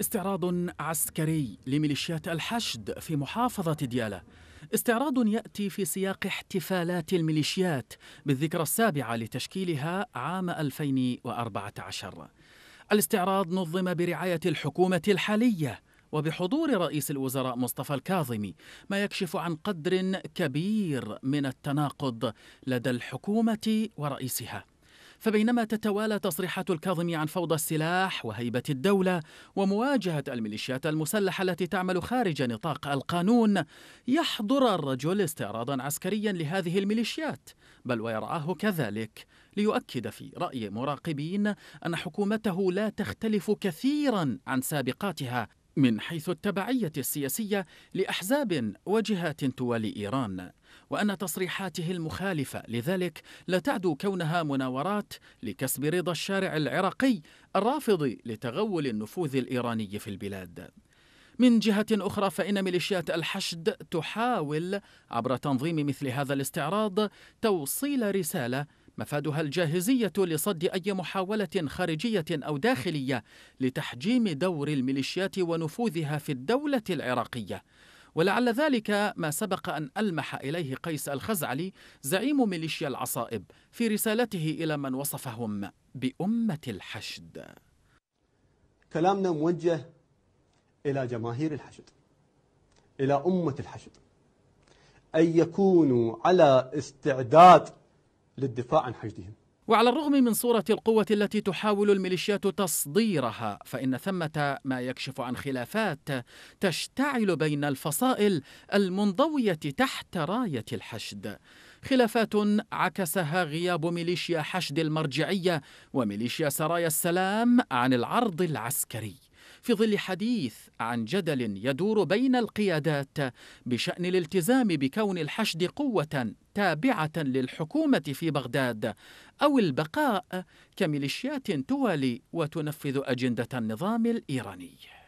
استعراض عسكري لميليشيات الحشد في محافظة ديالى استعراض يأتي في سياق احتفالات الميليشيات بالذكرى السابعة لتشكيلها عام 2014 الاستعراض نظم برعاية الحكومة الحالية وبحضور رئيس الوزراء مصطفى الكاظمي ما يكشف عن قدر كبير من التناقض لدى الحكومة ورئيسها فبينما تتوالى تصريحات الكاظمي عن فوضى السلاح وهيبة الدولة ومواجهة الميليشيات المسلحة التي تعمل خارج نطاق القانون يحضر الرجل استعراضا عسكريا لهذه الميليشيات بل ويرعاه كذلك ليؤكد في رأي مراقبين أن حكومته لا تختلف كثيرا عن سابقاتها من حيث التبعية السياسية لأحزاب وجهات توالي إيران وأن تصريحاته المخالفة لذلك لا تعدو كونها مناورات لكسب رضا الشارع العراقي الرافض لتغول النفوذ الإيراني في البلاد من جهة أخرى فإن ميليشيات الحشد تحاول عبر تنظيم مثل هذا الاستعراض توصيل رسالة مفادها الجاهزية لصد أي محاولة خارجية أو داخلية لتحجيم دور الميليشيات ونفوذها في الدولة العراقية ولعل ذلك ما سبق أن ألمح إليه قيس الخزعلي زعيم ميليشيا العصائب في رسالته إلى من وصفهم بأمة الحشد كلامنا موجه إلى جماهير الحشد إلى أمة الحشد أن يكونوا على استعداد للدفاع عن حشدهم وعلى الرغم من صورة القوة التي تحاول الميليشيات تصديرها فإن ثمة ما يكشف عن خلافات تشتعل بين الفصائل المنضوية تحت راية الحشد خلافات عكسها غياب ميليشيا حشد المرجعية وميليشيا سرايا السلام عن العرض العسكري في ظل حديث عن جدل يدور بين القيادات بشأن الالتزام بكون الحشد قوة تابعة للحكومة في بغداد أو البقاء كميليشيات توالي وتنفذ أجندة النظام الإيراني